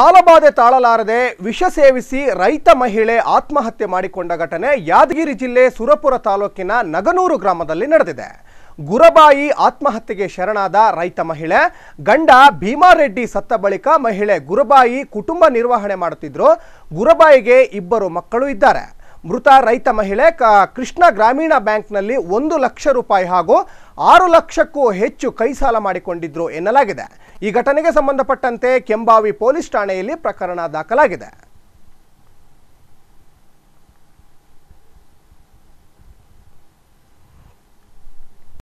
ಸಾಲಬಾಧೆ ತಾಳಲಾರದೆ ವಿಷ ಸೇವಿಸಿ ರೈತ ಮಹಿಳೆ ಆತ್ಮಹತ್ಯೆ ಮಾಡಿಕೊಂಡ ಘಟನೆ ಯಾದಗಿರಿ ಜಿಲ್ಲೆ ಸುರಪುರ ತಾಲೂಕಿನ ನಗನೂರು ಗ್ರಾಮದಲ್ಲಿ ನಡೆದಿದೆ ಗುರಬಾಯಿ ಆತ್ಮಹತ್ಯೆಗೆ ಶರಣಾದ ರೈತ ಮಹಿಳೆ ಗಂಡ ಭೀಮಾರೆಡ್ಡಿ ಸತ್ತ ಬಳಿಕ ಮಹಿಳೆ ಗುರಬಾಯಿ ಕುಟುಂಬ ನಿರ್ವಹಣೆ ಮಾಡುತ್ತಿದ್ದರು ಗುರಬಾಯಿಗೆ ಇಬ್ಬರು ಮಕ್ಕಳು ಇದ್ದಾರೆ ಮೃತ ರೈತ ಮಹಿಳೆ ಕೃಷ್ಣ ಗ್ರಾಮೀಣ ಬ್ಯಾಂಕ್ನಲ್ಲಿ ಒಂದು ಲಕ್ಷ ರೂಪಾಯಿ ಹಾಗೂ ಆರು ಲಕ್ಷಕ್ಕೂ ಹೆಚ್ಚು ಕೈ ಸಾಲ ಮಾಡಿಕೊಂಡಿದ್ರು ಎನ್ನಲಾಗಿದೆ ಈ ಘಟನೆಗೆ ಸಂಬಂಧಪಟ್ಟಂತೆ ಕೆಂಬಾವಿ ಪೊಲೀಸ್ ಠಾಣೆಯಲ್ಲಿ ಪ್ರಕರಣ ದಾಖಲಾಗಿದೆ